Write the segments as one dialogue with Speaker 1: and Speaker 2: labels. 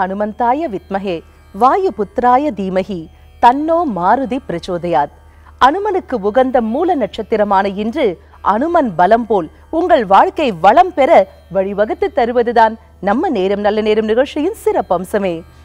Speaker 1: ஹனுமந்தாய வித்மகே வாயுபுத்திராய தீமகி தன்னோ மாருதி பிரச்சோதயாத் அனுமனுக்கு உகந்த மூல நட்சத்திரமான இன்று அனுமன் பலம் போல் உங்கள் வாழ்க்கை வளம் பெற வழிவகுத்து தருவதுதான் நம்ம நேரம் நல்ல நேரம் நிகழ்ச்சியின் சிறப்பம்சமே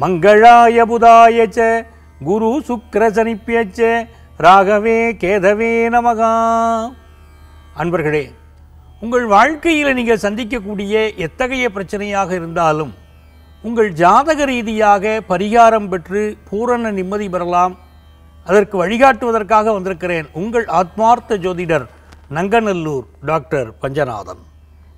Speaker 2: மங்களாய புதாய ச குரு சுக்கர ராகவே கேதவே நமகா அன்பர்களே உங்கள் வாழ்க்கையில் நீங்கள் சந்திக்கக்கூடிய எத்தகைய பிரச்சனையாக இருந்தாலும் உங்கள் ஜாதக ரீதியாக பரிகாரம் பெற்று பூரண நிம்மதி பெறலாம் அதற்கு வழிகாட்டுவதற்காக வந்திருக்கிறேன் உங்கள் ஆத்மார்த்த ஜோதிடர் நங்கநல்லூர் டாக்டர் பஞ்சநாதன்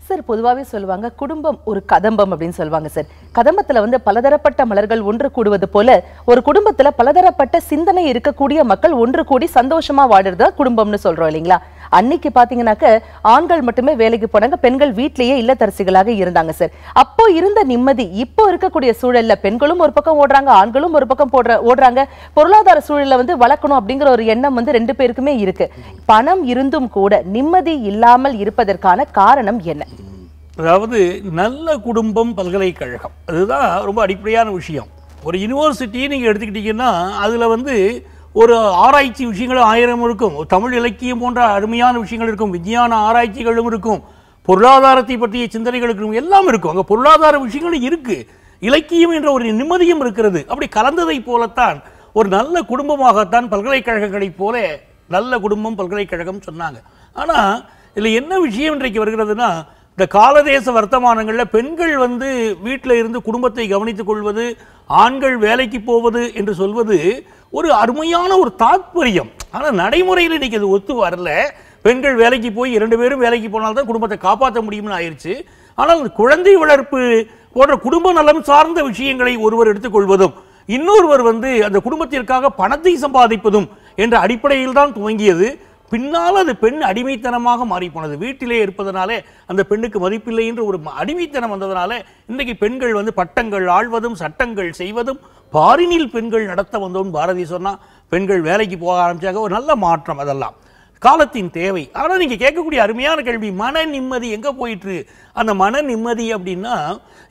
Speaker 1: சார் பொதுவாகவே சொல்லுவாங்க குடும்பம் ஒரு கதம்பம் அப்படின்னு சொல்லுவாங்க சார் கதம்பத்தில் வந்து பலதரப்பட்ட மலர்கள் ஒன்று கூடுவது போல ஒரு குடும்பத்தில் பலதரப்பட்ட சிந்தனை இருக்கக்கூடிய மக்கள் ஒன்று கூடி சந்தோஷமாக வாடுறது குடும்பம்னு சொல்கிறோம் இல்லைங்களா அன்னைக்கு பாத்தீங்கன்னாக்க ஆண்கள் மட்டுமே வேலைக்கு போனாங்க பெண்கள் வீட்லயே இல்லத்தரசிகளாக இருந்தாங்க சார் அப்போ இருந்த நிம்மதி இப்போ இருக்கக்கூடிய சூழல்ல பெண்களும் ஒரு பக்கம் ஓடுறாங்க ஆண்களும் ஒரு பக்கம் போடுற ஓடுறாங்க பொருளாதார சூழல வந்து வளர்க்கணும் அப்படிங்கிற ஒரு எண்ணம் வந்து ரெண்டு பேருக்குமே இருக்கு பணம் இருந்தும் கூட நிம்மதி இல்லாமல் இருப்பதற்கான காரணம் என்ன
Speaker 2: அதாவது நல்ல குடும்பம் பல்கலைக்கழகம் அதுதான் ரொம்ப அடிப்படையான விஷயம் ஒரு யூனிவர்சிட்டியை நீங்கள் எடுத்துக்கிட்டிங்கன்னா அதில் வந்து ஒரு ஆராய்ச்சி விஷயங்கள் ஆயிரம் இருக்கும் தமிழ் இலக்கியம் போன்ற அருமையான விஷயங்கள் இருக்கும் விஞ்ஞான ஆராய்ச்சிகளும் இருக்கும் பொருளாதாரத்தை பற்றிய சிந்தனைகள் இருக்கும் எல்லாம் இருக்கும் அங்கே பொருளாதார விஷயங்களும் இருக்குது இலக்கியம் என்ற ஒரு நிம்மதியும் இருக்கிறது அப்படி கலந்ததை போலத்தான் ஒரு நல்ல குடும்பமாகத்தான் பல்கலைக்கழகங்களைப் போல நல்ல குடும்பம் பல்கலைக்கழகம் சொன்னாங்க ஆனால் இதில் என்ன விஷயம் இன்றைக்கு வருகிறதுனா இந்த காலதேச வர்த்தமானங்களில் பெண்கள் வந்து வீட்டில் இருந்து குடும்பத்தை கவனித்துக் கொள்வது ஆண்கள் வேலைக்கு போவது என்று சொல்வது ஒரு அருமையான ஒரு தாத்பரியம் ஆனால் நடைமுறையில் இன்னைக்கு அது ஒத்து வரல பெண்கள் வேலைக்கு போய் இரண்டு பேரும் வேலைக்கு போனால்தான் குடும்பத்தை காப்பாற்ற முடியும்னு ஆயிடுச்சு ஆனால் குழந்தை வளர்ப்பு போன்ற குடும்ப நலம் சார்ந்த விஷயங்களை ஒருவர் எடுத்துக்கொள்வதும் இன்னொருவர் வந்து அந்த குடும்பத்திற்காக பணத்தை சம்பாதிப்பதும் என்ற அடிப்படையில் தான் துவங்கியது பின்னால் அது பெண் அடிமைத்தனமாக மாறிப்போனது வீட்டிலே இருப்பதனாலே அந்த பெண்ணுக்கு மதிப்பில்லை என்று ஒரு அடிமைத்தனம் வந்ததுனால இன்றைக்கு பெண்கள் வந்து பட்டங்கள் ஆழ்வதும் சட்டங்கள் செய்வதும் பாரினில் பெண்கள் நடத்த வந்தோம்னு பாரதி சொன்னால் பெண்கள் வேலைக்கு போக ஆரம்பித்தாங்க ஒரு நல்ல மாற்றம் அதெல்லாம் காலத்தின் தேவை ஆனால் நீங்கள் கேட்கக்கூடிய அருமையான கேள்வி மன நிம்மதி எங்கே போயிட்டு அந்த மன நிம்மதி அப்படின்னா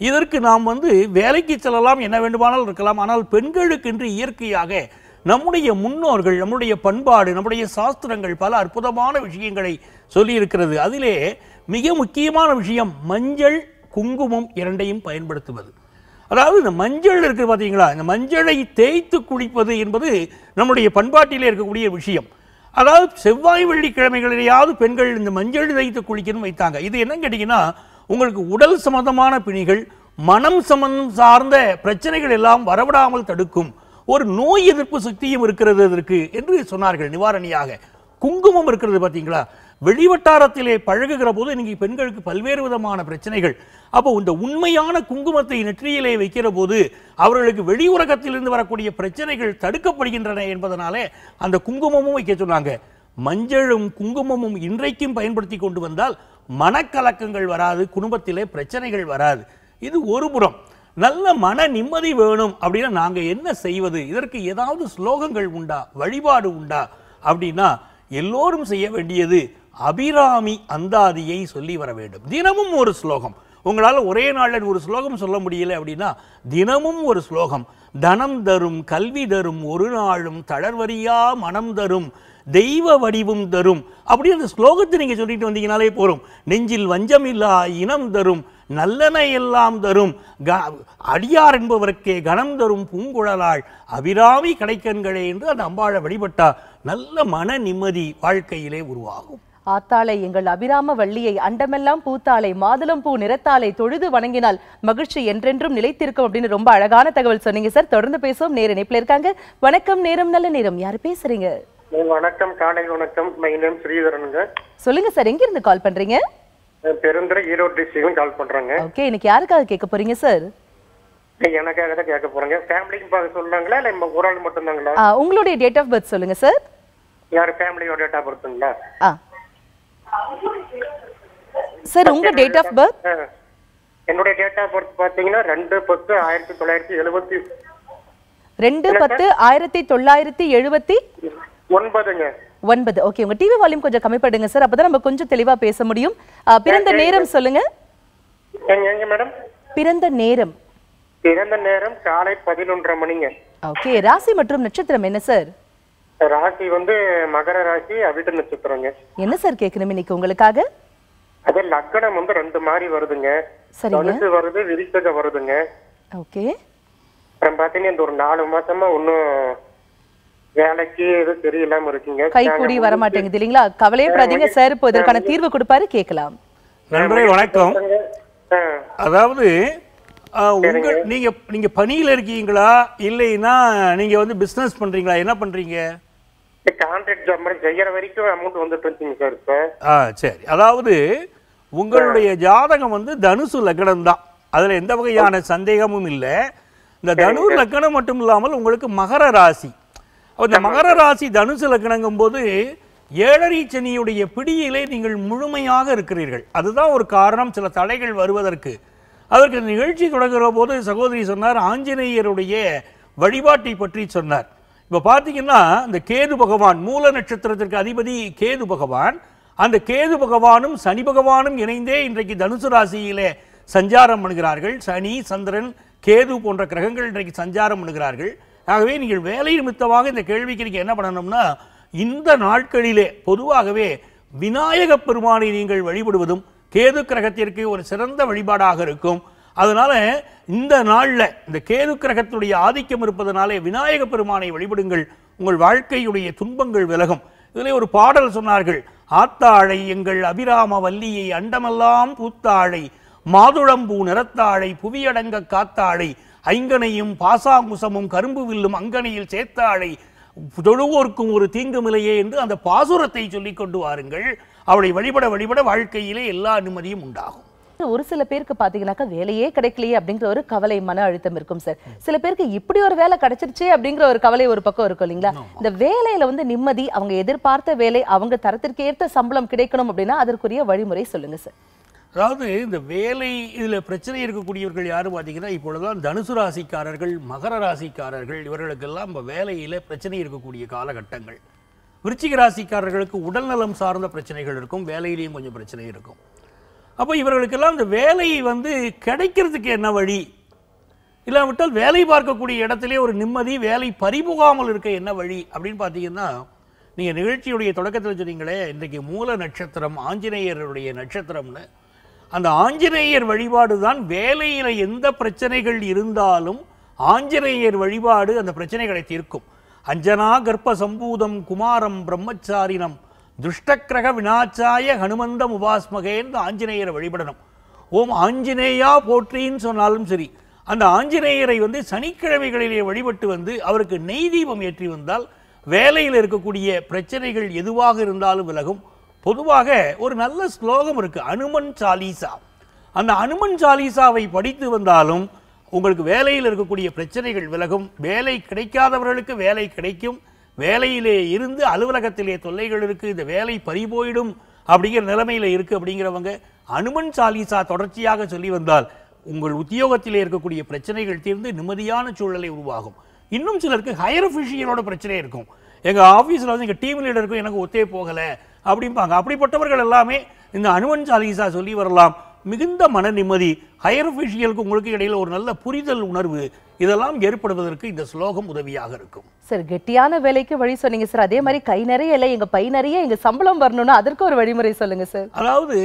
Speaker 2: இதற்கு நாம் வந்து வேலைக்கு செல்லலாம் என்ன வேண்டுமானாலும் இருக்கலாம் ஆனால் பெண்களுக்கு இயற்கையாக நம்முடைய முன்னோர்கள் நம்முடைய பண்பாடு நம்முடைய சாஸ்திரங்கள் பல அற்புதமான விஷயங்களை சொல்லியிருக்கிறது அதிலே மிக முக்கியமான விஷயம் மஞ்சள் குங்குமம் இரண்டையும் பயன்படுத்துவது அதாவது இந்த மஞ்சள் இருக்குது பார்த்தீங்களா இந்த மஞ்சளை தேய்த்து குளிப்பது என்பது நம்முடைய பண்பாட்டிலே இருக்கக்கூடிய விஷயம் அதாவது செவ்வாய் வெள்ளிக்கிழமைகளிலேயாவது பெண்கள் இந்த மஞ்சள் தேய்த்து குளிக்கணும்னு வைத்தாங்க இது என்னன்னு கேட்டிங்கன்னா உங்களுக்கு உடல் சம்மந்தமான பிணிகள் மனம் சம்பந்தம் சார்ந்த பிரச்சனைகள் எல்லாம் வரவிடாமல் தடுக்கும் ஒரு நோய் எதிர்ப்பு சக்தியும் இருக்கிறது அதற்கு என்று சொன்னார்கள் நிவாரணியாக குங்குமம் இருக்கிறது பார்த்தீங்களா வெளிவட்டாரத்திலே பழகுகிற போது நீங்கள் பெண்களுக்கு பல்வேறு விதமான பிரச்சனைகள் அப்போ இந்த உண்மையான குங்குமத்தை நெற்றியிலே வைக்கிற போது அவர்களுக்கு வெளி உலகத்திலிருந்து வரக்கூடிய பிரச்சனைகள் தடுக்கப்படுகின்றன என்பதனாலே அந்த குங்குமமும் வைக்க சொன்னாங்க மஞ்சளும் குங்குமமும் இன்றைக்கும் பயன்படுத்தி கொண்டு வந்தால் மனக்கலக்கங்கள் வராது குடும்பத்திலே பிரச்சனைகள் வராது இது ஒரு புறம் நல்ல மன நிம்மதி வேணும் அப்படின்னா நாங்கள் என்ன செய்வது இதற்கு ஏதாவது ஸ்லோகங்கள் உண்டா வழிபாடு உண்டா அப்படின்னா எல்லோரும் செய்ய வேண்டியது அபிராமி அந்தாதியை சொல்லி வர வேண்டும் தினமும் ஒரு ஸ்லோகம் உங்களால் ஒரே நாளில் ஒரு ஸ்லோகம் சொல்ல முடியல அப்படின்னா தினமும் ஒரு ஸ்லோகம் தனம் தரும் கல்வி தரும் ஒரு நாளும் தளர்வரியா மனம் தரும் தெய்வ வடிவும் தரும் அப்படி அந்த ஸ்லோகத்தை நீங்கள் சொல்லிட்டு வந்தீங்கனாலே போகிறோம் நெஞ்சில் வஞ்சமில்லா இனம் தரும் நல்லனை எல்லாம் தரும் அடியார் என்பவருக்கே கணம் தரும் பூங்குழலாள் அபிராமி கடைக்கண்களே என்று அந்த அம்பாளை வழிபட்டால் நல்ல மன நிம்மதி வாழ்க்கையிலே உருவாகும்
Speaker 1: ஆத்தாளை எங்கள் அபிராம வள்ளியை அண்டமெல்லாம் பூத்தாளை மாதுளம் பூ நிறத்தாலை தொழுது வணங்கினால் மகிழ்ச்சி என்றென்றும் நிலைத்திருக்கும் அப்படின்னு ரொம்ப அழகான தகவல் சொன்னீங்க சார் தொடர்ந்து பேசுவோம் நேர இணைப்பில் இருக்காங்க வணக்கம் நேரம் நல்ல நேரம் யாரு பேசுறீங்க
Speaker 3: வணக்கம் காலை வணக்கம் ஸ்ரீதரனுங்க
Speaker 1: சொல்லுங்க சார் எங்க இருந்து கால் பண்றீங்க
Speaker 3: பெருந்துறை ஈரோடு டிஸ்ட்ரிக்ட்ல கால் பண்றாங்க
Speaker 1: ஓகே இன்னைக்கு யாருக்காக கேட்க போறீங்க சார்
Speaker 3: எனக்காக தான் கேட்க போறேங்க ஃபேமிலிக்கு பார்க்க சொல்றாங்களா இல்ல ஒரு ஆள் மட்டும்தாங்களா
Speaker 1: உங்களுடைய டேட் ஆஃப் பர்த் சொல்லுங்க சார்
Speaker 3: யார் ஃபேமிலியோட டேட் ஆஃப் பர்த்ங்களா சார் உங்க டேட் ஆஃப் பர்த் என்னுடைய டேட் ஆஃப் பர்த் பாத்தீங்கன்னா ரெண்டு பத்து ஆயிரத்தி தொள்ளாயிரத்தி எழுபத்தி
Speaker 1: ரெண்டு பத்து ஆயிரத்தி தொள்ளாயிரத்தி எழுபத்தி ஒன்பதுங்க ஒன்பது ஓகே உங்க டிவி வால்யூம் கொஞ்சம் கம்மி பண்ணுங்க சார் அப்பதான் நம்ம கொஞ்சம் தெளிவா பேச முடியும் பிறந்த நேரம் சொல்லுங்க மேடம் பிறந்த நேரம்
Speaker 3: பிறந்த நேரம் காலை பதினொன்றரை மணிங்க
Speaker 1: ஓகே ராசி மற்றும் நட்சத்திரம் என்ன சார்
Speaker 3: ராசி வந்து மகர ராசி அவிட்ட நட்சத்திரங்க
Speaker 1: என்ன சார் கேட்கணும் இன்னைக்கு உங்களுக்காக
Speaker 3: அது லக்னம் வந்து ரெண்டு மாதிரி வருதுங்க தனுசு வருது விருச்சக வருதுங்க ஓகே அப்புறம் பாத்தீங்கன்னா இந்த ஒரு நாலு மாசமா ஒன்னும் வர
Speaker 1: மாட்டேங்குது இல்லைங்களா இதற்கான கொடுப்பாரு
Speaker 2: வணக்கம் அதாவது நீங்க நீங்க பணியில இருக்கீங்களா நீங்க வந்து பிசினஸ் பண்றீங்களா என்ன பண்றீங்க வந்துட்டு சரி அதாவது உங்களுடைய ஜாதகம் வந்து தனுசு லக்னம் தான் அதுல எந்த வகையான சந்தேகமும் இல்ல இந்த தனுர் லக்னம் மட்டும் இல்லாமல் உங்களுக்கு மகர ராசி அப்போ இந்த மகர ராசி தனுசு லக்னங்கும் போது ஏழரை சனியுடைய பிடியிலே நீங்கள் முழுமையாக இருக்கிறீர்கள் அதுதான் ஒரு காரணம் சில தடைகள் வருவதற்கு அதற்கு நிகழ்ச்சி தொடங்குகிற போது சகோதரி சொன்னார் ஆஞ்சநேயருடைய வழிபாட்டை பற்றி சொன்னார் இப்போ பார்த்தீங்கன்னா இந்த கேது பகவான் மூல நட்சத்திரத்திற்கு அதிபதி கேது பகவான் அந்த கேது பகவானும் சனி பகவானும் இணைந்தே இன்றைக்கு தனுசு ராசியிலே சஞ்சாரம் பண்ணுகிறார்கள் சனி சந்திரன் கேது போன்ற கிரகங்கள் இன்றைக்கு சஞ்சாரம் பண்ணுகிறார்கள் ஆகவே நீங்கள் வேலை நிமித்தமாக இந்த கேள்விக்கு நீங்கள் என்ன பண்ணணும்னா இந்த நாட்களிலே பொதுவாகவே விநாயக பெருமானை நீங்கள் வழிபடுவதும் கேது கிரகத்திற்கு ஒரு சிறந்த வழிபாடாக இருக்கும் அதனால் இந்த நாளில் இந்த கேது கிரகத்துடைய ஆதிக்கம் இருப்பதனாலே விநாயக பெருமானை வழிபடுங்கள் உங்கள் வாழ்க்கையுடைய துன்பங்கள் விலகும் இதில் ஒரு பாடல் சொன்னார்கள் ஆத்தாழை எங்கள் அபிராம வல்லியை அண்டமெல்லாம் பூத்தாழை மாதுளம்பூ நிறத்தாழை புவியடங்க காத்தாழை ஐங்கனையும் பாசாங்குசமும் கரும்பு வில்லும் அங்கனையில் சேர்த்தாழை தொழுவோர்க்கும் ஒரு தீங்குமில்லையே என்று அந்த பாசுரத்தை சொல்லிக் கொண்டு வாருங்கள் அவளை வழிபட வழிபட வாழ்க்கையிலே எல்லா நிம்மதியும் உண்டாகும்
Speaker 1: ஒரு சில பேருக்கு பாத்தீங்கன்னாக்கா வேலையே கிடைக்கலையே அப்படிங்கிற ஒரு கவலை மன அழுத்தம் இருக்கும் சார் சில பேருக்கு இப்படி ஒரு வேலை கிடைச்சிருச்சே அப்படிங்கிற ஒரு கவலை ஒரு பக்கம் இருக்கும் இல்லைங்களா இந்த வேலையில வந்து நிம்மதி அவங்க எதிர்பார்த்த வேலை அவங்க தரத்திற்கு ஏற்ற சம்பளம் கிடைக்கணும் அப்படின்னா அதற்குரிய வழிமுறை சொல்லுங்க சார்
Speaker 2: அதாவது இந்த வேலை இதில் பிரச்சனை இருக்கக்கூடியவர்கள் யாரும் பார்த்தீங்கன்னா இப்பொழுதுதான் தனுசு ராசிக்காரர்கள் மகர ராசிக்காரர்கள் இவர்களுக்கெல்லாம் இப்போ வேலையில் பிரச்சனை இருக்கக்கூடிய காலகட்டங்கள் விருச்சிக ராசிக்காரர்களுக்கு உடல்நலம் சார்ந்த பிரச்சனைகள் இருக்கும் வேலையிலையும் கொஞ்சம் பிரச்சனை இருக்கும் அப்போ இவர்களுக்கெல்லாம் இந்த வேலை வந்து கிடைக்கிறதுக்கு என்ன வழி இல்லாவிட்டால் வேலை பார்க்கக்கூடிய இடத்துலேயே ஒரு நிம்மதி வேலை பறிபுகாமல் இருக்க என்ன வழி அப்படின்னு பார்த்தீங்கன்னா நீங்கள் நிகழ்ச்சியுடைய தொடக்கத்தில் சொன்னீங்களே இன்றைக்கு மூல நட்சத்திரம் ஆஞ்சநேயருடைய நட்சத்திரம்னு அந்த ஆஞ்சநேயர் வழிபாடு தான் வேலையில் எந்த பிரச்சனைகள் இருந்தாலும் ஆஞ்சநேயர் வழிபாடு அந்த பிரச்சனைகளை தீர்க்கும் அஞ்சனா கர்ப்ப சம்பூதம் குமாரம் பிரம்மச்சாரினம் துஷ்டக்கிரக வினாச்சாய ஹனுமந்த உபாஸ்மகேன்னு ஆஞ்சநேயரை வழிபடணும் ஓம் ஆஞ்சநேயா போற்றின்னு சொன்னாலும் சரி அந்த ஆஞ்சநேயரை வந்து சனிக்கிழமைகளிலே வழிபட்டு வந்து அவருக்கு நெய் தீபம் ஏற்றி வந்தால் வேலையில் இருக்கக்கூடிய பிரச்சனைகள் எதுவாக இருந்தாலும் விலகும் பொதுவாக ஒரு நல்ல ஸ்லோகம் இருக்குது அனுமன் சாலீசா அந்த அனுமன் சாலீசாவை படித்து வந்தாலும் உங்களுக்கு வேலையில் இருக்கக்கூடிய பிரச்சனைகள் விலகும் வேலை கிடைக்காதவர்களுக்கு வேலை கிடைக்கும் வேலையிலே இருந்து அலுவலகத்திலே தொல்லைகள் இருக்குது இந்த வேலை பறிபோயிடும் அப்படிங்கிற நிலைமையில் இருக்குது அப்படிங்கிறவங்க அனுமன் சாலீசா தொடர்ச்சியாக சொல்லி வந்தால் உங்கள் உத்தியோகத்திலே இருக்கக்கூடிய பிரச்சனைகள் தீர்ந்து நிம்மதியான சூழலை உருவாகும் இன்னும் சிலருக்கு ஹையர் அஃபிஷியலோட பிரச்சனை இருக்கும் எங்கள் ஆஃபீஸில் வந்து எங்கள் டீம் லீடருக்கும் எனக்கு ஒத்தே போகலை அப்படிம்பாங்க அப்படிப்பட்டவர்கள் எல்லாமே இந்த அனுமன் சாலிசா சொல்லி வரலாம் மிகுந்த மன நிம்மதி ஹையர் அஃபிஷியலுக்கு உங்களுக்கு இடையில் ஒரு நல்ல புரிதல் உணர்வு இதெல்லாம் ஏற்படுவதற்கு இந்த ஸ்லோகம் உதவியாக இருக்கும்
Speaker 1: சார் கெட்டியான வேலைக்கு வழி சொன்னீங்க சார் அதே மாதிரி கை நிறைய இல்லை எங்கள் பை நிறைய எங்கள் சம்பளம் வரணும்னா அதற்கு ஒரு வழிமுறை சொல்லுங்க சார்
Speaker 2: அதாவது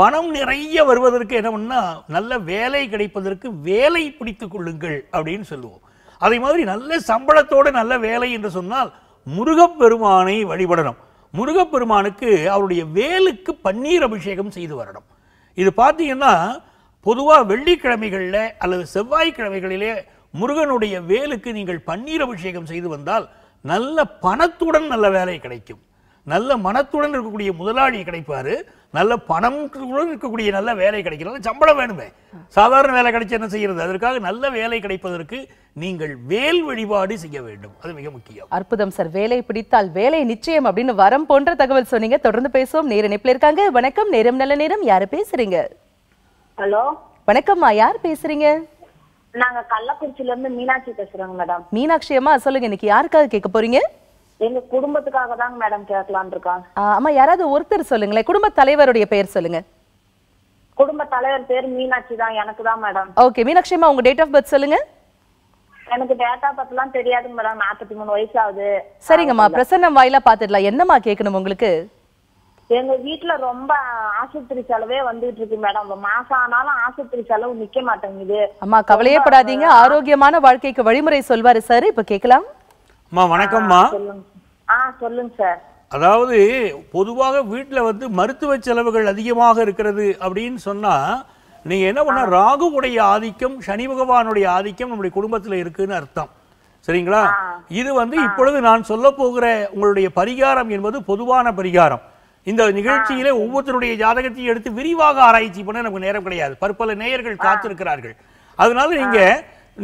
Speaker 2: பணம் நிறைய வருவதற்கு என்ன பண்ணா நல்ல வேலை கிடைப்பதற்கு வேலை பிடித்துக் கொள்ளுங்கள் அப்படின்னு சொல்லுவோம் அதே மாதிரி நல்ல சம்பளத்தோடு நல்ல வேலை என்று சொன்னால் முருகப்பெருமானை வழிபடணும் முருகப்பெருமானுக்கு அவருடைய வேலுக்கு பன்னீர் அபிஷேகம் செய்து வரணும் இது பார்த்தீங்கன்னா பொதுவாக வெள்ளிக்கிழமைகளில் அல்லது செவ்வாய்க்கிழமைகளிலே முருகனுடைய வேலுக்கு நீங்கள் பன்னீர் அபிஷேகம் செய்து வந்தால் நல்ல பணத்துடன் நல்ல வேலை கிடைக்கும் நல்ல மனத்துடன் இருக்கக்கூடிய முதலாளி கிடைப்பார் நல்ல பணம் கூட இருக்கக்கூடிய நல்ல வேலை கிடைக்கிறது சம்பளம் வேணுமே சாதாரண வேலை கிடைச்சி என்ன செய்யறது அதற்காக நல்ல வேலை கிடைப்பதற்கு நீங்கள் வேல் வழிபாடு செய்ய வேண்டும் அது மிக முக்கியம்
Speaker 1: அற்புதம் சார் வேலை பிடித்தால் வேலை நிச்சயம் அப்படின்னு வரம் போன்ற தகவல் சொன்னீங்க தொடர்ந்து பேசுவோம் நேர நிப்பில் இருக்காங்க வணக்கம் நேரம் நல்ல நேரம் யாரு பேசுறீங்க ஹலோ வணக்கம்மா யார் பேசுறீங்க நாங்க கள்ளக்குறிச்சில இருந்து மீனாட்சி பேசுறோங்க மேடம் மீனாட்சி அம்மா சொல்லுங்க இன்னைக்கு யாருக்காக கேட்க போறீங்க எங்க குடும்பத்துக்காக தாங்க மேடம் கேட்கலான் இருக்கான் ஆமா யாராவது ஒருத்தர் சொல்லுங்களேன் குடும்ப தலைவருடைய பெயர் சொல்லுங்க குடும்ப தலைவர் பேர் மீனாட்சி தான் எனக்கு தான் மேடம் ஓகே மீனாட்சி அம்மா உங்க டேட் ஆஃப் பர்த் சொல்லுங்க எனக்கு டேட்டா பத்திலாம் தெரியாதுங்க மேடம் நாற்பத்தி மூணு வயசு ஆகுது சரிங்கம்மா பிரசன்னம் வாயிலா பாத்துடலாம் என்னம்மா கேட்கணும் உங்களுக்கு எங்க வீட்டுல ரொம்ப ஆஸ்பத்திரி செலவே வந்துட்டு இருக்கு மேடம் மாசம் ஆனாலும் ஆஸ்பத்திரி செலவு நிக்க மாட்டேங்குது அம்மா கவலையே படாதீங்க ஆரோக்கியமான வாழ்க்கைக்கு வழிமுறை சொல்வாரு சார் இப்ப கேக்கலாம்
Speaker 2: அம்மா வணக்கம்மா சொல்லுங்க சார் அதாவது பொதுவாக வீட்டில் வந்து மருத்துவ செலவுகள் அதிகமாக இருக்கிறது அப்படின்னு சொன்னால் நீங்கள் என்ன பண்ண ராகுவுடைய ஆதிக்கம் சனி பகவானுடைய ஆதிக்கம் நம்முடைய குடும்பத்தில் இருக்குன்னு அர்த்தம் சரிங்களா இது வந்து இப்பொழுது நான் சொல்ல போகிற உங்களுடைய பரிகாரம் என்பது பொதுவான பரிகாரம் இந்த நிகழ்ச்சியிலே ஒவ்வொருத்தருடைய ஜாதகத்தையும் எடுத்து விரிவாக ஆராய்ச்சி பண்ண நமக்கு நேரம் கிடையாது பற்பல நேயர்கள் காத்திருக்கிறார்கள் அதனால நீங்கள்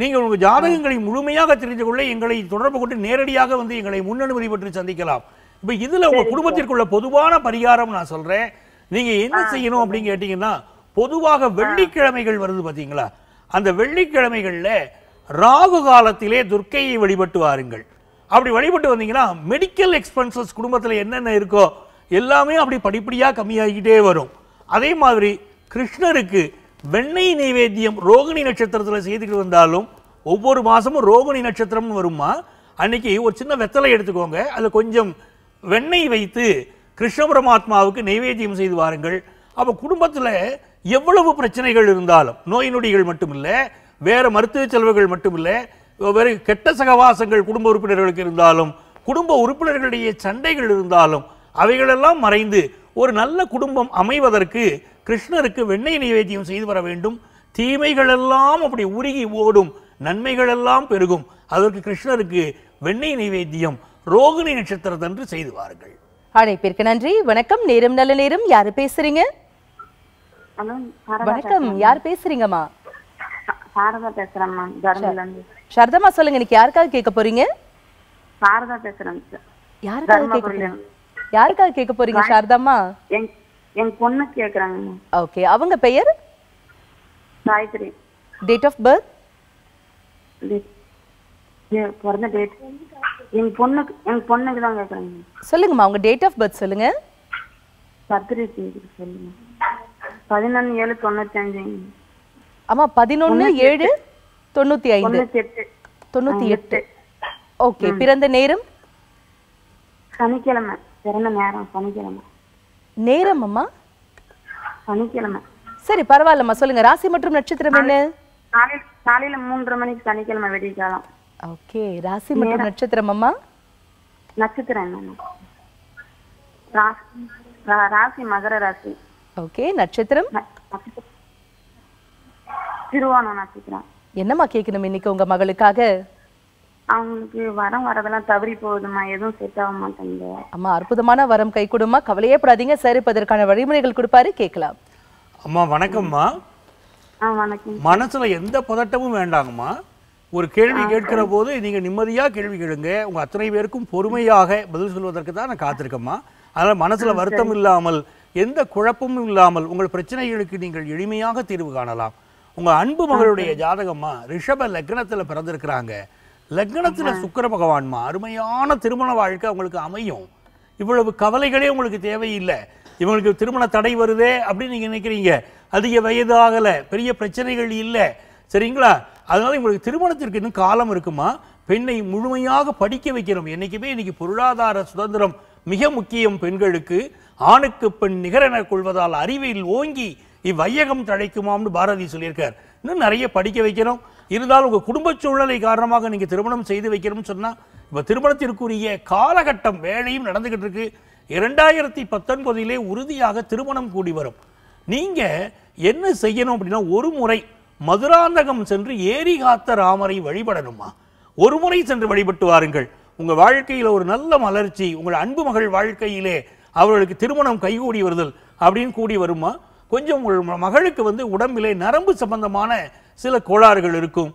Speaker 2: நீங்கள் உங்கள் ஜாதகங்களை முழுமையாக தெரிந்து கொள்ள எங்களை தொடர்பு கொண்டு நேரடியாக வந்து எங்களை முன்னனுமதி பற்றி சந்திக்கலாம் இப்போ இதில் உங்கள் குடும்பத்திற்குள்ள பொதுவான பரிகாரம் நான் சொல்கிறேன் நீங்கள் என்ன செய்யணும் அப்படின்னு கேட்டிங்கன்னா பொதுவாக வெள்ளிக்கிழமைகள் வருது பார்த்தீங்களா அந்த வெள்ளிக்கிழமைகளில் ராகு காலத்திலே துர்க்கையை வழிபட்டு வாருங்கள் அப்படி வழிபட்டு வந்தீங்கன்னா மெடிக்கல் எக்ஸ்பென்சஸ் குடும்பத்தில் என்னென்ன இருக்கோ எல்லாமே அப்படி படிப்படியாக கம்மியாகிக்கிட்டே வரும் அதே மாதிரி கிருஷ்ணருக்கு வெண்ணெய் நைவேத்தியம் ரோகிணி நட்சத்திரத்தில் செய்துக்கிட்டு வந்தாலும் ஒவ்வொரு மாதமும் ரோகிணி நட்சத்திரம்னு வருமா அன்னைக்கு ஒரு சின்ன வெத்தலை எடுத்துக்கோங்க அதில் கொஞ்சம் வெண்ணெய் வைத்து கிருஷ்ண பரமாத்மாவுக்கு நைவேத்தியம் செய்து வாருங்கள் அப்போ குடும்பத்தில் எவ்வளவு பிரச்சனைகள் இருந்தாலும் நோய் நொடிகள் மட்டுமில்லை வேறு மருத்துவ செலவுகள் மட்டுமில்லை வேறு கெட்ட சகவாசங்கள் குடும்ப உறுப்பினர்களுக்கு இருந்தாலும் குடும்ப உறுப்பினர்களுடைய சண்டைகள் இருந்தாலும் அவைகளெல்லாம் மறைந்து ஒரு நல்ல குடும்பம் அமைவதற்கு கிருஷ்ணருக்கு வெண்ணெய் நைவேத்தியம் செய்து வர வேண்டும் தீமைகளெல்லாம் அப்படி உருகி ஓடும் நன்மைகளெல்லாம் பெருகும் அதற்கு கிருஷ்ணருக்கு வெண்ணெய் நைவேத்தியம் ரோகிணி நட்சத்திரத்தன்று செய்துவார்கள்
Speaker 1: அழைப்பிற்கு நன்றி வணக்கம் நேரம் நல்ல நேரம் யாரு பேசுறீங்க
Speaker 3: வணக்கம் யார் பேசுறீங்கம்மா சாரதா பேசுறேன்
Speaker 1: சரதமா சொல்லுங்க இன்னைக்கு யாருக்காக கேட்க போறீங்க
Speaker 3: சாரதா பேசுறேன்
Speaker 1: யாருக்காக கேட்க யாருக்காக கேட்க போறீங்க சாரதாமா
Speaker 3: என் பொண்ணு கேக்குறாங்க
Speaker 1: ஓகே அவங்க பெயர் காயத்ரி டேட் ஆஃப் பர்த் பிறந்த டேட் என் பொண்ணுக்கு என் பொண்ணுக்கு தான் கேக்குறாங்க சொல்லுங்கம்மா உங்க டேட் ஆஃப் பர்த் சொல்லுங்க பர்த்டே சொல்லுங்க
Speaker 3: பதினொன்னு ஏழு தொண்ணூத்தி அஞ்சு
Speaker 1: ஆமா பதினொன்னு ஏழு தொண்ணூத்தி ஐந்து தொண்ணூத்தி எட்டு ஓகே பிறந்த நேரம் சனிக்கிழமை பிறந்த நேரம் சனிக்கிழமை நேரம் அம்மா சனிக்கிழமை சரி பரவாயில்லம்மா சொல்லுங்க ராசி மற்றும் நட்சத்திரம் என்ன
Speaker 3: காலையில மூன்றரை மணிக்கு சனிக்கிழமை வெடிக்காலம்
Speaker 1: ஓகே ராசி மற்றும் நட்சத்திரம் அம்மா நட்சத்திரம் என்ன
Speaker 3: ராசி மகர ராசி
Speaker 1: ஓகே நட்சத்திரம் திருவோணம் நட்சத்திரம் என்னம்மா கேட்கணும் இன்னைக்கு உங்க மகளுக்காக
Speaker 3: அவங்களுக்கு வரம் வரதெல்லாம் தவறி போகுதுமா எதுவும் செட் மாட்டேங்குது
Speaker 1: அம்மா அற்புதமான வரம் கை கொடுமா கவலையே படாதீங்க சார் இப்போ அதற்கான வழிமுறைகள் கொடுப்பாரு கேட்கலாம் அம்மா
Speaker 2: வணக்கம்மா
Speaker 3: வணக்கம் மனசுல
Speaker 2: எந்த பதட்டமும் வேண்டாங்கம்மா ஒரு கேள்வி கேட்கிற போது நீங்க நிம்மதியா கேள்வி கேளுங்க உங்க அத்தனை பேருக்கும் பொறுமையாக பதில் சொல்வதற்கு தான் நான் காத்திருக்கேம்மா அதனால மனசுல வருத்தம் இல்லாமல் எந்த குழப்பமும் இல்லாமல் உங்கள் பிரச்சனைகளுக்கு நீங்கள் எளிமையாக தீர்வு காணலாம் உங்க அன்பு மகளுடைய ஜாதகம்மா ரிஷப லக்னத்துல பிறந்திருக்கிறாங்க லக்னத்தில் சுக்கர பகவான்மா அருமையான திருமண வாழ்க்கை அவங்களுக்கு அமையும் இவ்வளவு கவலைகளே உங்களுக்கு தேவையில்லை இவங்களுக்கு திருமண தடை வருதே அப்படின்னு நீங்க நினைக்கிறீங்க அதிக வயது ஆகலை பெரிய பிரச்சனைகள் இல்லை சரிங்களா அதனால் இவங்களுக்கு திருமணத்திற்கு இன்னும் காலம் இருக்குமா பெண்ணை முழுமையாக படிக்க வைக்கிறோம் என்றைக்குமே இன்றைக்கி பொருளாதார சுதந்திரம் மிக முக்கியம் பெண்களுக்கு ஆணுக்கு பெண் நிகரென கொள்வதால் அறிவில் ஓங்கி இவ்வையகம் தழைக்குமாம்னு பாரதி சொல்லியிருக்கார் இன்னும் நிறைய படிக்க வைக்கிறோம் இருந்தாலும் உங்கள் குடும்ப சூழ்நிலை காரணமாக நீங்கள் திருமணம் செய்து வைக்கணும்னு சொன்னால் இப்போ திருமணத்திற்குரிய காலகட்டம் வேலையும் நடந்துக்கிட்டு இருக்கு இரண்டாயிரத்தி பத்தொன்பதிலே உறுதியாக திருமணம் கூடி வரும் நீங்கள் என்ன செய்யணும் அப்படின்னா ஒரு முறை மதுராந்தகம் சென்று ஏரி காத்த ராமரை வழிபடணுமா ஒரு முறை சென்று வழிபட்டு வாருங்கள் உங்கள் வாழ்க்கையில் ஒரு நல்ல மலர்ச்சி உங்கள் அன்பு மகள் வாழ்க்கையிலே அவர்களுக்கு திருமணம் கைகூடி வருதல் அப்படின்னு கூடி வருமா கொஞ்சம் உங்கள் மகளுக்கு வந்து உடம்பிலே நரம்பு சம்பந்தமான சில கோளாறுகள் இருக்கும்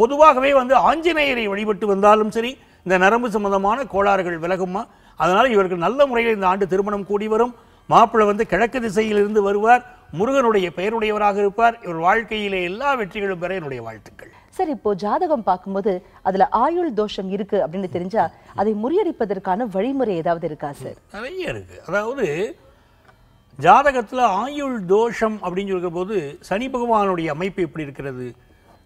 Speaker 2: பொதுவாகவே வந்து ஆஞ்சநேயரை வழிபட்டு வந்தாலும் சரி இந்த நரம்பு சம்பந்தமான கோளாறுகள் விலகுமா அதனால் இவர்கள் நல்ல முறையில் இந்த ஆண்டு திருமணம் கூடி வரும் மாப்பிள்ளை வந்து கிழக்கு திசையிலிருந்து வருவார் முருகனுடைய பெயருடையவராக இருப்பார் இவர் வாழ்க்கையிலே எல்லா வெற்றிகளும் பெற என்னுடைய வாழ்த்துக்கள்
Speaker 1: சார் இப்போ ஜாதகம் பார்க்கும்போது அதுல ஆயுள் தோஷம் இருக்கு அப்படின்னு தெரிஞ்சா அதை முறியடிப்பதற்கான வழிமுறை ஏதாவது இருக்கா சார்
Speaker 2: நிறைய இருக்கு அதாவது ஜாதகத்தில் ஆயுள் தோஷம் அப்படின்னு சொல்கிற போது சனி பகவானுடைய அமைப்பு எப்படி இருக்கிறது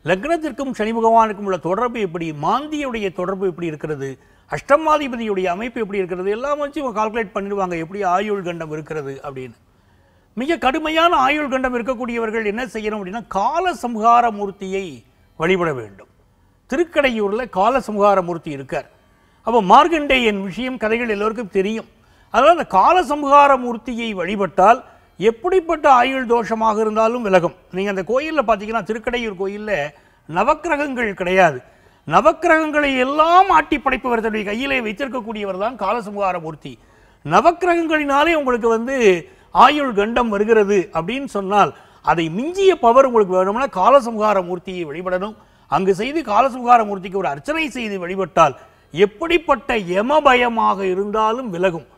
Speaker 2: லக்னத்திற்கும் சனி பகவானுக்கும் உள்ள தொடர்பு எப்படி மாந்தியுடைய தொடர்பு எப்படி இருக்கிறது அஷ்டமாதிபதியுடைய அமைப்பு எப்படி இருக்கிறது எல்லாம் வச்சு இவங்க கால்குலேட் பண்ணிடுவாங்க எப்படி ஆயுள் கண்டம் இருக்கிறது அப்படின்னு மிக கடுமையான ஆயுள் கண்டம் இருக்கக்கூடியவர்கள் என்ன செய்யணும் அப்படின்னா கால மூர்த்தியை வழிபட வேண்டும் திருக்கடையூரில் கால மூர்த்தி இருக்கார் அப்போ மார்கண்டேயன் விஷயம் கதைகள் எல்லோருக்கும் தெரியும் அதனால் அந்த சம்ஹார மூர்த்தியை வழிபட்டால் எப்படிப்பட்ட ஆயுள் தோஷமாக இருந்தாலும் விலகும் நீங்கள் அந்த கோயிலில் பார்த்தீங்கன்னா திருக்கடையூர் கோயிலில் நவக்கிரகங்கள் கிடையாது நவக்கிரகங்களை எல்லாம் ஆட்டி படைப்பவர் தன்னுடைய கையிலே வைத்திருக்கக்கூடியவர் தான் காலசமுகார மூர்த்தி நவக்கிரகங்களினாலே உங்களுக்கு வந்து ஆயுள் கண்டம் வருகிறது அப்படின்னு சொன்னால் அதை மிஞ்சிய பவர் உங்களுக்கு வேணும்னா காலசமுகார மூர்த்தியை வழிபடணும் அங்கு செய்து காலசமுகார மூர்த்திக்கு ஒரு அர்ச்சனை செய்து வழிபட்டால் எப்படிப்பட்ட யமபயமாக இருந்தாலும் விலகும்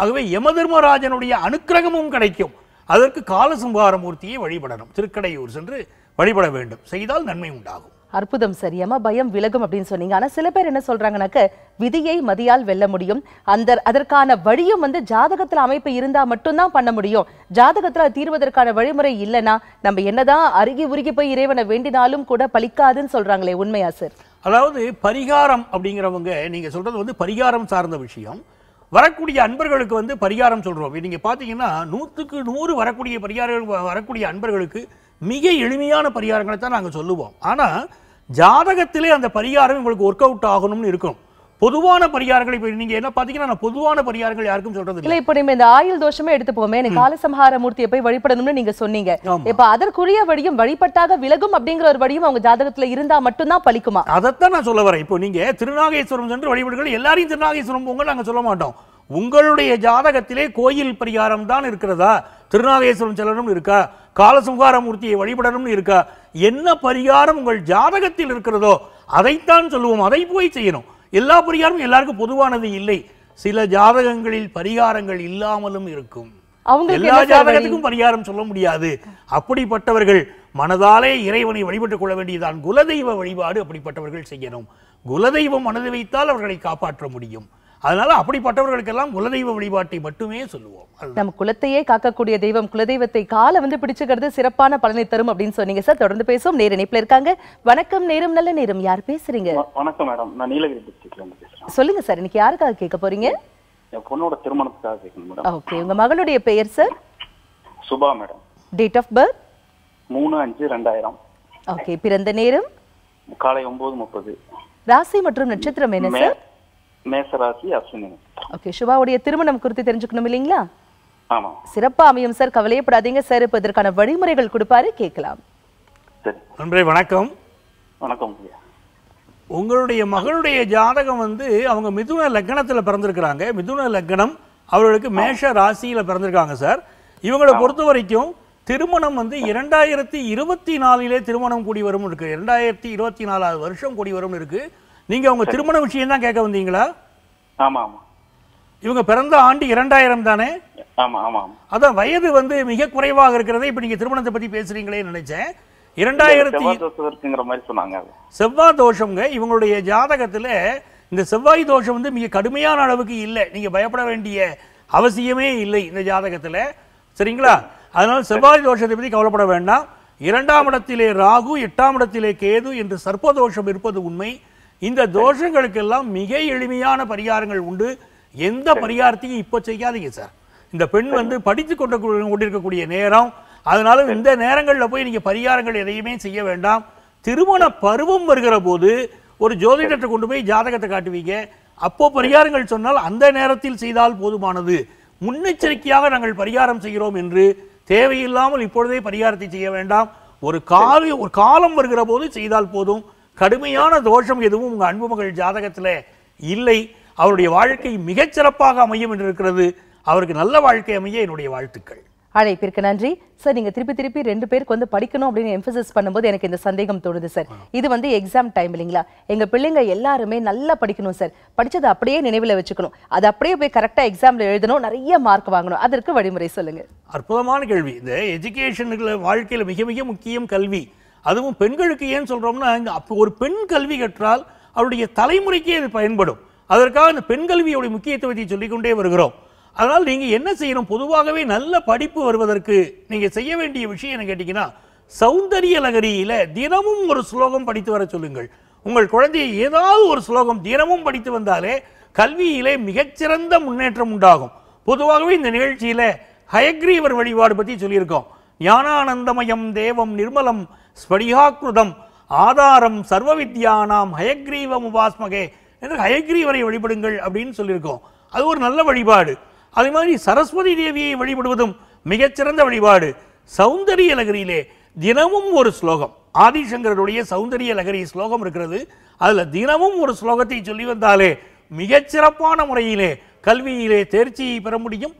Speaker 2: ஆகவே யமதர்மராஜனுடைய அனுக்கிரகமும் கிடைக்கும் அதற்கு காலசும்பாரமூர்த்தியை வழிபடணும் திருக்கடையூர் சென்று வழிபட வேண்டும் செய்தால் நன்மை உண்டாகும்
Speaker 1: அற்புதம் சரியமா பயம் விலகும் அப்படின்னு சொன்னீங்க ஆனா சில பேர் என்ன சொல்றாங்கனாக்க விதியை மதியால் வெல்ல முடியும் அந்த அதற்கான வழியும் வந்து ஜாதகத்துல அமைப்பு இருந்தா மட்டும்தான் பண்ண முடியும் ஜாதகத்துல தீர்வதற்கான வழிமுறை இல்லைன்னா நம்ம என்னதான் அருகி உருகி போய் இறைவனை வேண்டினாலும் கூட பலிக்காதுன்னு சொல்றாங்களே உண்மையா சார்
Speaker 2: அதாவது பரிகாரம் அப்படிங்கிறவங்க நீங்க சொல்றது வந்து பரிகாரம் சார்ந்த விஷயம் வரக்கூடிய அன்பர்களுக்கு வந்து பரிகாரம் சொல்கிறோம் நீங்கள் பார்த்தீங்கன்னா நூற்றுக்கு நூறு வரக்கூடிய பரிகாரங்கள் வரக்கூடிய அன்பர்களுக்கு மிக எளிமையான பரிகாரங்களை தான் நாங்கள் சொல்லுவோம் ஆனால் ஜாதகத்திலே அந்த பரிகாரம் உங்களுக்கு ஒர்க் அவுட் ஆகணும்னு இருக்கணும் பொதுவான பரிகாரங்களை இப்போ நீங்க என்ன பாத்தீங்கன்னா நான் பொதுவான பரிகாரங்கள் யாருக்கும் சொல்றது இல்ல இப்போ
Speaker 1: நீங்க இந்த ஆயுள் தோஷமே எடுத்துப்போமே நீ காலசம்ஹார மூர்த்தியை போய் வழிபடணும்னு நீங்க சொன்னீங்க இப்ப அதற்குரிய வழியும் வழிபட்டாக விலகும் அப்படிங்கிற ஒரு வழியும் அவங்க ஜாதகத்துல இருந்தா மட்டும்தான் பலிக்குமா
Speaker 2: அதைத்தான் நான் சொல்ல வரேன் இப்போ நீங்க திருநாகேஸ்வரம் சென்று வழிபடுகள் எல்லாரையும் திருநாகேஸ்வரம் போங்க நாங்க சொல்ல மாட்டோம் உங்களுடைய ஜாதகத்திலே கோயில் பரிகாரம் தான் இருக்கிறதா திருநாகேஸ்வரம் செல்லணும் இருக்கா காலசம்ஹார மூர்த்தியை வழிபடணும்னு இருக்கா என்ன பரிகாரம் உங்கள் ஜாதகத்தில் இருக்கிறதோ அதைத்தான் சொல்லுவோம் அதை போய் செய்யணும் எல்லா பரிகாரமும் எல்லாருக்கும் பொதுவானது இல்லை சில ஜாதகங்களில் பரிகாரங்கள் இல்லாமலும் இருக்கும்
Speaker 1: எல்லா ஜாதகத்துக்கும்
Speaker 2: பரிகாரம் சொல்ல முடியாது அப்படிப்பட்டவர்கள் மனதாலே இறைவனை வழிபட்டுக் கொள்ள வேண்டியதான் குலதெய்வ வழிபாடு அப்படிப்பட்டவர்கள் செய்யணும் குலதெய்வம் மனதை வைத்தால் அவர்களை காப்பாற்ற முடியும் அதனால அப்படிப்பட்டவர்களுக்கெல்லாம் குலதெய்வ வழிபாட்டை மட்டுமே சொல்லுவோம்
Speaker 1: நம்ம குலத்தையே காக்கக்கூடிய தெய்வம் குலதெய்வத்தை கால வந்து பிடிச்சுக்கிறது சிறப்பான பலனை தரும் அப்படின்னு சொன்னீங்க சார் தொடர்ந்து பேசும் நேர் இணைப்புல இருக்காங்க வணக்கம் நேரம் நல்ல நேரம் யார் பேசுறீங்க
Speaker 2: வணக்கம் மேடம் நான் நீலகிரி டிஸ்ட்ரிக்ட்ல பேசுறேன்
Speaker 1: சொல்லுங்க சார் இன்னைக்கு யாருக்காக கேட்க போறீங்க
Speaker 2: பொண்ணோட திருமணத்துக்காக கேட்கணும் மேடம்
Speaker 1: ஓகே உங்க மகளுடைய பெயர் sir Subha madam date of birth
Speaker 2: மூணு அஞ்சு ரெண்டாயிரம்
Speaker 1: ஓகே பிறந்த நேரம்
Speaker 2: காலை ஒன்பது முப்பது
Speaker 1: ராசி மற்றும் நட்சத்திரம் என்ன சார்
Speaker 2: மேசராசி அஸ்வினி
Speaker 1: ஓகே சுபாவுடைய திருமணம் குறித்து தெரிஞ்சுக்கணும் இல்லைங்களா ஆமாம் சிறப்பாக அமையும் சார் கவலையப்படாதீங்க சார் இப்போ இதற்கான வழிமுறைகள் கொடுப்பாரு கேட்கலாம்
Speaker 2: நன்றி வணக்கம் வணக்கம் உங்களுடைய மகளுடைய ஜாதகம் வந்து அவங்க மிதுன லக்னத்தில் பிறந்திருக்கிறாங்க மிதுன லக்னம் அவர்களுக்கு மேஷ ராசியில் பிறந்திருக்காங்க சார் இவங்களை பொறுத்த வரைக்கும் திருமணம் வந்து இரண்டாயிரத்தி இருபத்தி நாலிலே திருமணம் கூடி வரும் இருக்கு இரண்டாயிரத்தி இருபத்தி நாலாவது வருஷம் கூடி வரும் இருக்குது நீங்க அவங்க திருமண விஷயம் தான் கேட்க வந்தீங்களா ஆமா ஆமா இவங்க பிறந்த ஆண்டு இரண்டாயிரம் தானே அதான் வயது வந்து மிக குறைவாக இருக்கிறத இப்ப நீங்க திருமணத்தை பத்தி பேசுறீங்களே நினைச்சேன்
Speaker 3: இரண்டாயிரத்தி
Speaker 2: செவ்வாய் தோஷங்க இவங்களுடைய ஜாதகத்துல இந்த செவ்வாய் தோஷம் வந்து மிக கடுமையான அளவுக்கு இல்லை நீங்க பயப்பட வேண்டிய அவசியமே இல்லை இந்த ஜாதகத்துல சரிங்களா அதனால செவ்வாய் தோஷத்தை பத்தி கவலைப்பட வேண்டாம் இரண்டாம் இடத்திலே ராகு எட்டாம் இடத்திலே கேது என்று சர்ப்பதோஷம் இருப்பது உண்மை இந்த தோஷங்களுக்கெல்லாம் மிக எளிமையான பரிகாரங்கள் உண்டு எந்த பரிகாரத்தையும் இப்போ செய்யாதீங்க சார் இந்த பெண் வந்து படித்து கொண்ட கொண்டிருக்கக்கூடிய நேரம் அதனால இந்த நேரங்களில் போய் நீங்கள் பரிகாரங்கள் எதையுமே செய்ய வேண்டாம் திருமண பருவம் வருகிற போது ஒரு ஜோதிடத்தை கொண்டு போய் ஜாதகத்தை காட்டுவீங்க அப்போ பரிகாரங்கள் சொன்னால் அந்த நேரத்தில் செய்தால் போதுமானது முன்னெச்சரிக்கையாக நாங்கள் பரிகாரம் செய்கிறோம் என்று தேவையில்லாமல் இப்பொழுதே பரிகாரத்தை செய்ய வேண்டாம் ஒரு கால ஒரு காலம் வருகிற போது செய்தால் போதும் கடுமையான தோஷம் எதுவும் உங்கள் அன்பு மகள் ஜாதகத்தில் இல்லை அவருடைய வாழ்க்கை மிகச்சிறப்பாக அமையும் என்று இருக்கிறது அவருக்கு நல்ல வாழ்க்கை அமைய என்னுடைய வாழ்த்துக்கள்
Speaker 1: அழைப்பிற்கு நன்றி சார் நீங்கள் திருப்பி திருப்பி ரெண்டு பேருக்கு வந்து படிக்கணும் அப்படின்னு எம்பசைஸ் பண்ணும்போது எனக்கு இந்த சந்தேகம் தோணுது சார் இது வந்து எக்ஸாம் டைம் இல்லைங்களா எங்கள் பிள்ளைங்க எல்லாருமே நல்லா படிக்கணும் சார் படிச்சது அப்படியே நினைவில் வச்சுக்கணும் அது அப்படியே போய் கரெக்டாக எக்ஸாமில் எழுதணும் நிறைய மார்க் வாங்கணும் அதற்கு வழிமுறை சொல்லுங்கள்
Speaker 2: அற்புதமான கேள்வி இந்த எஜுகேஷனுக்குள்ள வாழ்க்கையில் மிக மிக முக்கியம் கல்வி அதுவும் பெண்களுக்கு ஏன் சொல்கிறோம்னா இங்கே அப்போ ஒரு பெண் கல்வி கற்றால் அவருடைய தலைமுறைக்கே அது பயன்படும் அதற்காக இந்த பெண் கல்வியோடைய முக்கியத்துவத்தை சொல்லிக்கொண்டே வருகிறோம் அதனால் நீங்கள் என்ன செய்யணும் பொதுவாகவே நல்ல படிப்பு வருவதற்கு நீங்கள் செய்ய வேண்டிய விஷயம் என்ன கேட்டிங்கன்னா சௌந்தரிய நகரியில் தினமும் ஒரு ஸ்லோகம் படித்து வர சொல்லுங்கள் உங்கள் குழந்தையை ஏதாவது ஒரு ஸ்லோகம் தினமும் படித்து வந்தாலே கல்வியிலே மிகச்சிறந்த முன்னேற்றம் உண்டாகும் பொதுவாகவே இந்த நிகழ்ச்சியில் ஹயக்ரீவர் வழிபாடு பற்றி சொல்லியிருக்கோம் ஞானானந்தமயம் தேவம் நிர்மலம் ஸ்படிகாக்கிருதம் ஆதாரம் சர்வ வித்யானாம் ஹயக்ரீவம் உபாஸ்மகே என்று ஹயக்ரீவரை வழிபடுங்கள் அப்படின்னு சொல்லியிருக்கோம் அது ஒரு நல்ல வழிபாடு அதே மாதிரி சரஸ்வதி தேவியை வழிபடுவதும் மிகச்சிறந்த வழிபாடு சௌந்தரிய நகரியிலே தினமும் ஒரு ஸ்லோகம் ஆதிசங்கரனுடைய சௌந்தரிய நகரி ஸ்லோகம் இருக்கிறது அதில் தினமும் ஒரு ஸ்லோகத்தை சொல்லி வந்தாலே மிகச்சிறப்பான முறையிலே கல்வியிலே தேர்ச்சியை பெற முடியும்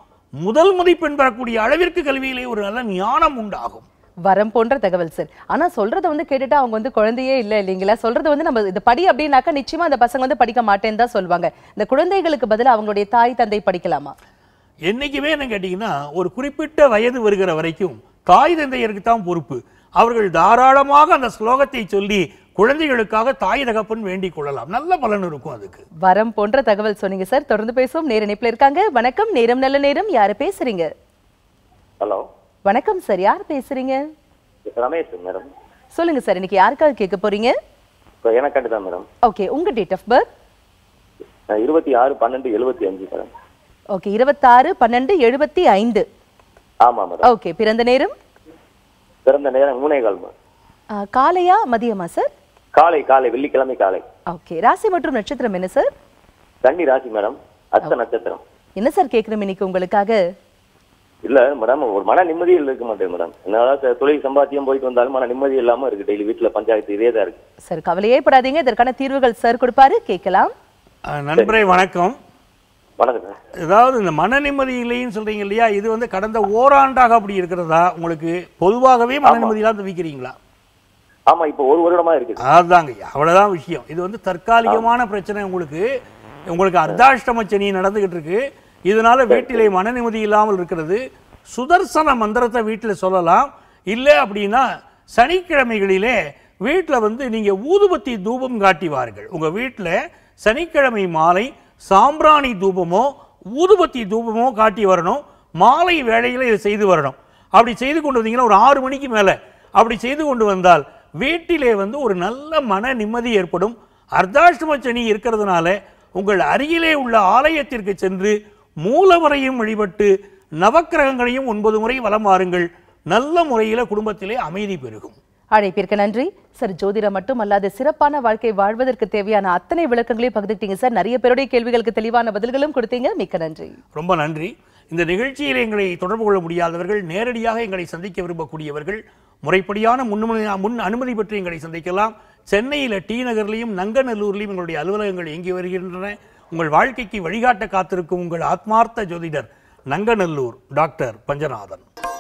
Speaker 2: முதல் மதிப்பெண் பெறக்கூடிய அளவிற்கு கல்வியிலே ஒரு நல்ல ஞானம் உண்டாகும்
Speaker 1: வரம் போன்ற தகவல் சார் ஆனால் சொல்கிறத வந்து கேட்டுட்டு அவங்க வந்து குழந்தையே இல்லை இல்லைங்களா சொல்றது வந்து நம்ம இது படி அப்படின்னாக்கா நிச்சயமாக அந்த பசங்க வந்து படிக்க மாட்டேன்னு தான் சொல்லுவாங்க இந்த குழந்தைகளுக்கு பதில் அவங்களுடைய தாய் தந்தை படிக்கலாமா
Speaker 2: என்னைக்குமே என்ன கேட்டிங்கன்னா ஒரு குறிப்பிட்ட வயது வருகிற வரைக்கும் தாய் தந்தையருக்கு தான் பொறுப்பு அவர்கள் தாராளமாக அந்த ஸ்லோகத்தை சொல்லி குழந்தைகளுக்காக தாய் தகப்பன் வேண்டிக் கொள்ளலாம் நல்ல பலன் இருக்கும் அதுக்கு
Speaker 1: வரம் போன்ற தகவல் சொன்னீங்க சார் தொடர்ந்து பேசுவோம் நேர இணைப்பில் இருக்காங்க வணக்கம் நேரம் நல்ல நேரம் யாரு பேசுறீங்க ஹலோ வணக்கம் சார் யார் பேசுறீங்க
Speaker 3: ரமேஷ் மேடம்
Speaker 1: சொல்லுங்க சார் இன்னைக்கு யாருக்காக கேட்க போறீங்க
Speaker 3: எனக்கு தான் மேடம்
Speaker 1: ஓகே உங்க டேட் ஆஃப் பர்த்
Speaker 2: இருபத்தி ஆறு பன்னெண்டு எழுபத்தி அஞ்சு மேடம்
Speaker 1: ஓகே இருபத்தாறு பன்னெண்டு எழுபத்தி ஐந்து
Speaker 2: ஆமா மேடம் ஓகே பிறந்த நேரம் பிறந்த நேரம் மூணே கால்
Speaker 1: காலையா மதியமா சார்
Speaker 2: காலை காலை வெள்ளிக்கிழமை காலை
Speaker 1: ஓகே ராசி மற்றும் நட்சத்திரம் என்ன சார்
Speaker 2: கன்னி ராசி மேடம் அத்த நட்சத்திரம்
Speaker 1: என்ன சார் கேட்கணும் இன்னைக்கு உங்களுக்காக
Speaker 2: இல்ல மேடம் ஒரு மன நிம்மதி இருக்க மாட்டேன் மேடம் என்னதான் தொழில் சம்பாத்தியம் போயிட்டு வந்தாலும் மன நிம்மதி இல்லாம இருக்கு டெய்லி வீட்டுல பஞ்சாயத்து இதே தான் இருக்கு
Speaker 1: சார் கவலையே படாதீங்க இதற்கான தீர்வுகள் சார் கொடுப்பாரு கேட்கலாம்
Speaker 2: நண்பரே வணக்கம் வணக்கம் அதாவது இந்த மன நிம்மதி இல்லைன்னு சொல்றீங்க இல்லையா இது வந்து கடந்த ஓராண்டாக அப்படி இருக்கிறதா உங்களுக்கு பொதுவாகவே மன நிம்மதி இல்லாம தவிக்கிறீங்களா ஆமா இப்ப ஒரு வருடமா இருக்கு அதுதாங்க அவ்வளவுதான் விஷயம் இது வந்து தற்காலிகமான பிரச்சனை உங்களுக்கு உங்களுக்கு அர்த்தாஷ்டம சனி நடந்துகிட்டு இருக்கு இதனால வீட்டிலே மன நிம்மதி இல்லாமல் இருக்கிறது சுதர்சன மந்திரத்தை வீட்டில் சொல்லலாம் இல்லை அப்படின்னா சனிக்கிழமைகளிலே வீட்டில் வந்து நீங்கள் ஊதுபத்தி தூபம் காட்டிவார்கள் உங்கள் வீட்டில் சனிக்கிழமை மாலை சாம்பிராணி தூபமோ ஊதுபத்தி தூபமோ காட்டி வரணும் மாலை வேளையில் இதை செய்து வரணும் அப்படி செய்து கொண்டு வந்தீங்கன்னா ஒரு ஆறு மணிக்கு மேலே அப்படி செய்து கொண்டு வந்தால் வீட்டிலே வந்து ஒரு நல்ல மன நிம்மதி ஏற்படும் அர்த்தாஷ்டம சனி இருக்கிறதுனால உங்கள் அருகிலே உள்ள ஆலயத்திற்கு சென்று மூலவரையும் வழிபட்டு நவக்கிரகங்களையும் ஒன்பது முறை வளம் வாருங்கள் நல்ல முறையில் குடும்பத்திலே அமைதி பெருகும்
Speaker 1: அழைப்பிற்கு நன்றி சார் ஜோதிடம் மட்டும் அல்லாது சிறப்பான வாழ்க்கை வாழ்வதற்கு தேவையான அத்தனை விளக்கங்களையும் பகிர்ந்துட்டீங்க சார் நிறைய பேருடைய கேள்விகளுக்கு தெளிவான பதில்களும் கொடுத்தீங்க மிக்க நன்றி
Speaker 2: ரொம்ப நன்றி இந்த நிகழ்ச்சியில் எங்களை தொடர்பு கொள்ள முடியாதவர்கள் நேரடியாக எங்களை சந்திக்க விரும்பக்கூடியவர்கள் முறைப்படியான முன்னுமதி முன் அனுமதி பற்றி எங்களை சந்திக்கலாம் சென்னையில் டி நகர்லையும் நங்கநல்லூர்லையும் எங்களுடைய அலுவலகங்கள் இயங்கி வருகின்றன உங்கள் வாழ்க்கைக்கு வழிகாட்ட காத்திருக்கும் உங்கள் ஆத்மார்த்த ஜோதிடர் நங்கநல்லூர் டாக்டர் பஞ்சநாதன்